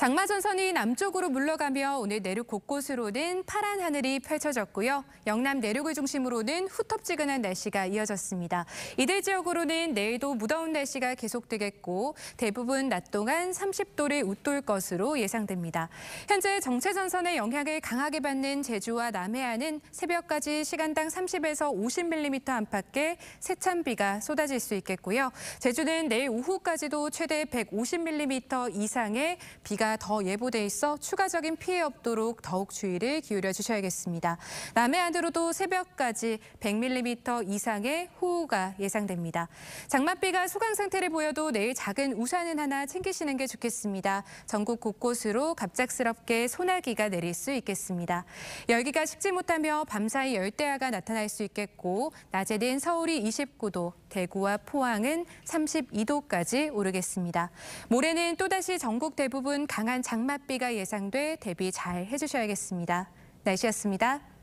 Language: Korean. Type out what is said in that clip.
장마 전선이 남쪽으로 물러가며 오늘 내륙 곳곳으로는 파란 하늘이 펼쳐졌고요. 영남 내륙을 중심으로는 후텁지근한 날씨가 이어졌습니다. 이들 지역으로는 내일도 무더운 날씨가 계속되겠고 대부분 낮 동안 30도를 웃돌 것으로 예상됩니다. 현재 정체 전선의 영향을 강하게 받는 제주와 남해안은 새벽까지 시간당 30에서 50mm 안팎의 세찬 비가 쏟아질 수 있겠고요. 제주는 내일 오후까지도 최대 150mm 이상의 비가 더 예보돼 있어 추가적인 피해 없도록 더욱 주의를 기울여 주셔야겠습니다. 남해안으로도 새벽까지 100mm 이상의 호우가 예상됩니다. 장맛비가 소강 상태를 보여도 내일 작은 우산은 하나 챙기시는 게 좋겠습니다. 전국 곳곳으로 갑작스럽게 소나기가 내릴 수 있겠습니다. 열기가 식지 못하며 밤사이 열대야가 나타날 수 있겠고 낮에는 서울이 29도, 대구와 포항은 32도까지 오르겠습니다. 모레는 또다시 전국 대부분 가 강한 장맛비가 예상돼 대비 잘 해주셔야겠습니다. 날씨였습니다.